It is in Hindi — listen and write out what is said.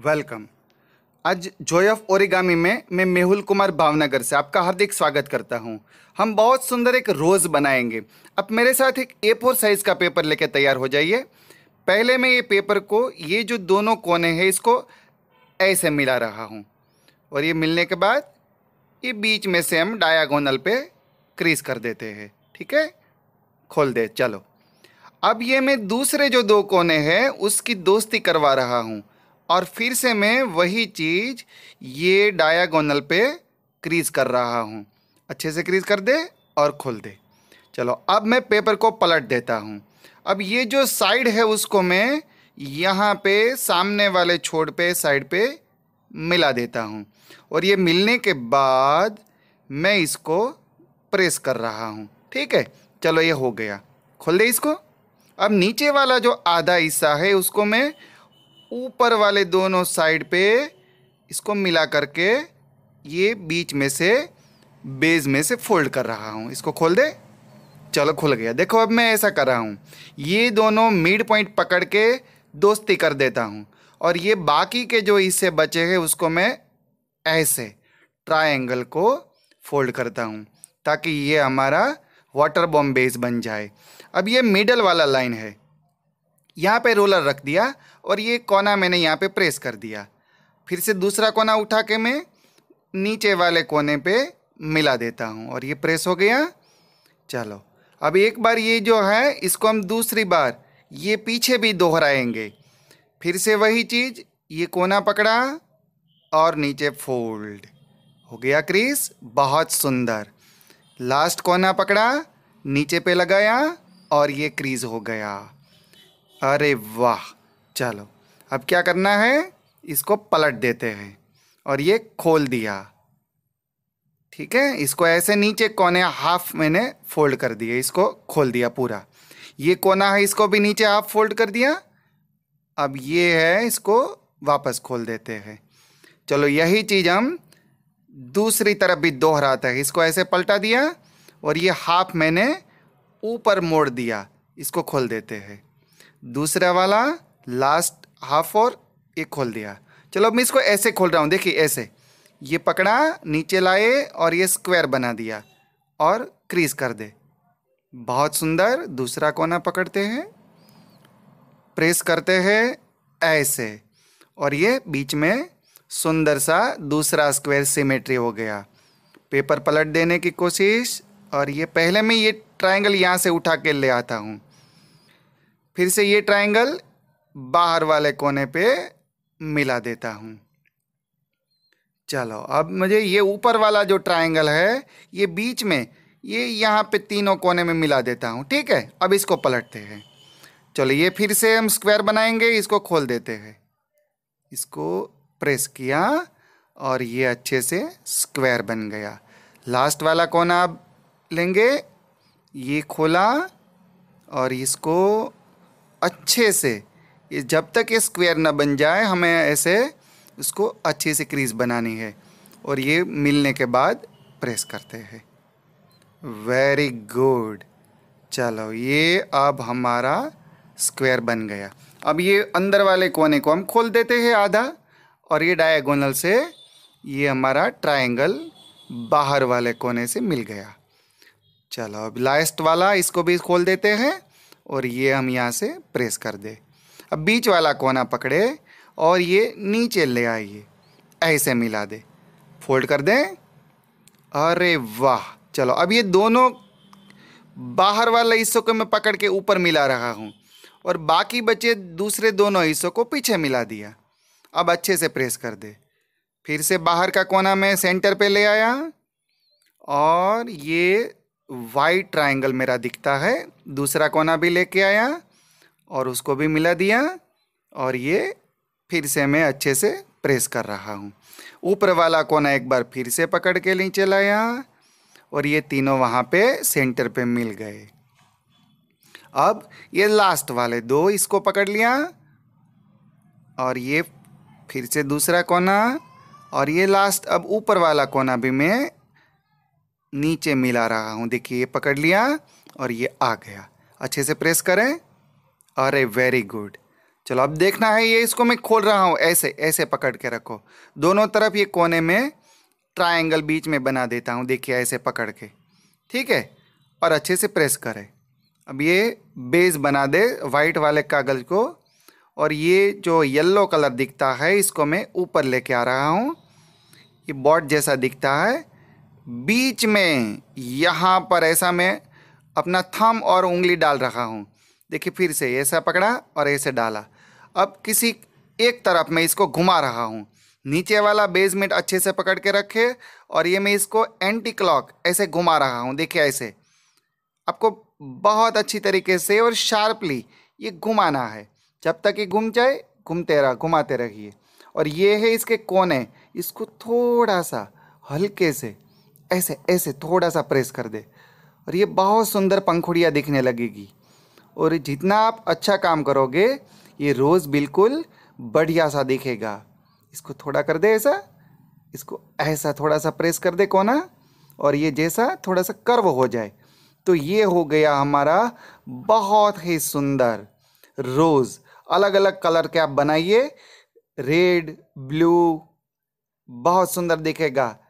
वेलकम आज जॉय ऑफ ओरिगामी में मैं मेहुल कुमार भावनगर से आपका हार्दिक स्वागत करता हूं। हम बहुत सुंदर एक रोज़ बनाएंगे अब मेरे साथ एक ए फोर साइज़ का पेपर लेकर तैयार हो जाइए पहले मैं ये पेपर को ये जो दोनों कोने हैं इसको ऐसे मिला रहा हूँ और ये मिलने के बाद ये बीच में से हम डायागोनल पे क्रीज कर देते हैं ठीक है खोल दे चलो अब ये मैं दूसरे जो दो कोने हैं उसकी दोस्ती करवा रहा हूँ और फिर से मैं वही चीज़ ये डायागोनल पे क्रीज कर रहा हूँ अच्छे से क्रीज कर दे और खोल दे चलो अब मैं पेपर को पलट देता हूँ अब ये जो साइड है उसको मैं यहाँ पे सामने वाले छोड़ पे साइड पे मिला देता हूँ और ये मिलने के बाद मैं इसको प्रेस कर रहा हूँ ठीक है चलो ये हो गया खोल दे इसको अब नीचे वाला जो आधा हिस्सा है उसको मैं ऊपर वाले दोनों साइड पे इसको मिला करके ये बीच में से बेज में से फोल्ड कर रहा हूँ इसको खोल दे चलो खुल गया देखो अब मैं ऐसा कर रहा हूँ ये दोनों मिड पॉइंट पकड़ के दोस्ती कर देता हूँ और ये बाकी के जो इससे बचे हैं उसको मैं ऐसे ट्रायंगल को फोल्ड करता हूँ ताकि ये हमारा वाटर बॉम्ब बेस बन जाए अब ये मिडल वाला लाइन है यहाँ पे रोलर रख दिया और ये कोना मैंने यहाँ पे प्रेस कर दिया फिर से दूसरा कोना उठा के मैं नीचे वाले कोने पे मिला देता हूँ और ये प्रेस हो गया चलो अब एक बार ये जो है इसको हम दूसरी बार ये पीछे भी दोहराएंगे फिर से वही चीज़ ये कोना पकड़ा और नीचे फोल्ड हो गया क्रीज बहुत सुंदर लास्ट कोना पकड़ा नीचे पे लगाया और ये क्रीज हो गया अरे वाह चलो अब क्या करना है इसको पलट देते हैं और ये खोल दिया ठीक है इसको ऐसे नीचे कोने हाफ मैंने फोल्ड कर दिया इसको खोल दिया पूरा ये कोना है इसको भी नीचे हाफ फोल्ड कर दिया अब ये है इसको वापस खोल देते हैं चलो यही चीज़ हम दूसरी तरफ भी दोहराते हैं इसको ऐसे पलटा दिया और ये हाफ मैंने ऊपर मोड़ दिया इसको खोल देते हैं दूसरा वाला लास्ट हाफ और एक खोल दिया चलो अब मैं इसको ऐसे खोल रहा हूँ देखिए ऐसे ये पकड़ा नीचे लाए और ये स्क्वायर बना दिया और क्रीज कर दे बहुत सुंदर दूसरा कोना पकड़ते हैं प्रेस करते हैं ऐसे और ये बीच में सुंदर सा दूसरा स्क्वायर सिमेट्री हो गया पेपर पलट देने की कोशिश और ये पहले मैं ये ट्रायंगल यहाँ से उठा के ले आता हूँ फिर से ये ट्रायंगल बाहर वाले कोने पे मिला देता हूँ चलो अब मुझे ये ऊपर वाला जो ट्रायंगल है ये बीच में ये यहाँ पे तीनों कोने में मिला देता हूँ ठीक है अब इसको पलटते हैं चलो ये फिर से हम स्क्वायर बनाएंगे इसको खोल देते हैं इसको प्रेस किया और ये अच्छे से स्क्वायर बन गया लास्ट वाला कोना आप लेंगे ये खोला और इसको अच्छे से ये जब तक ये स्क्वायर ना बन जाए हमें ऐसे इसको अच्छे से क्रीज बनानी है और ये मिलने के बाद प्रेस करते हैं वेरी गुड चलो ये अब हमारा स्क्वायर बन गया अब ये अंदर वाले कोने को हम खोल देते हैं आधा और ये डायगोनल से ये हमारा ट्रायंगल बाहर वाले कोने से मिल गया चलो अब लास्ट वाला इसको भी खोल देते हैं और ये हम यहाँ से प्रेस कर दे अब बीच वाला कोना पकड़े और ये नीचे ले आइए ऐसे मिला दे फोल्ड कर दें अरे वाह चलो अब ये दोनों बाहर वाले हिस्सों को मैं पकड़ के ऊपर मिला रहा हूँ और बाकी बचे दूसरे दोनों हिस्सों को पीछे मिला दिया अब अच्छे से प्रेस कर दे फिर से बाहर का कोना मैं सेंटर पे ले आया और ये वाइट ट्राइंगल मेरा दिखता है दूसरा कोना भी लेके आया और उसको भी मिला दिया और ये फिर से मैं अच्छे से प्रेस कर रहा हूँ ऊपर वाला कोना एक बार फिर से पकड़ के नीचे लाया और ये तीनों वहाँ पे सेंटर पे मिल गए अब ये लास्ट वाले दो इसको पकड़ लिया और ये फिर से दूसरा कोना और ये लास्ट अब ऊपर वाला कोना भी मैं नीचे मिला रहा हूँ देखिए ये पकड़ लिया और ये आ गया अच्छे से प्रेस करें अरे वेरी गुड चलो अब देखना है ये इसको मैं खोल रहा हूँ ऐसे ऐसे पकड़ के रखो दोनों तरफ ये कोने में ट्रायंगल बीच में बना देता हूँ देखिए ऐसे पकड़ के ठीक है और अच्छे से प्रेस करें अब ये बेस बना दे वाइट वाले कागज़ को और ये जो येल्लो कलर दिखता है इसको मैं ऊपर लेके आ रहा हूँ ये बॉट जैसा दिखता है बीच में यहाँ पर ऐसा मैं अपना थम और उंगली डाल रखा हूँ देखिए फिर से ऐसा पकड़ा और ऐसे डाला अब किसी एक तरफ मैं इसको घुमा रहा हूँ नीचे वाला बेसमेंट अच्छे से पकड़ के रखे और ये मैं इसको एंटी क्लॉक ऐसे घुमा रहा हूँ देखिए ऐसे आपको बहुत अच्छी तरीके से और शार्पली ये घुमाना है जब तक ये घूम जाए घूमते रह घुमाते रहिए और ये है इसके कोने इसको थोड़ा सा हल्के से ऐसे ऐसे थोड़ा सा प्रेस कर दे और ये बहुत सुंदर पंखुड़ियाँ दिखने लगेगी और जितना आप अच्छा काम करोगे ये रोज़ बिल्कुल बढ़िया सा दिखेगा इसको थोड़ा कर दे ऐसा इसको ऐसा थोड़ा सा प्रेस कर दे कोना और ये जैसा थोड़ा सा कर्व हो जाए तो ये हो गया हमारा बहुत ही सुंदर रोज़ अलग अलग कलर के आप बनाइए रेड ब्लू बहुत सुंदर दिखेगा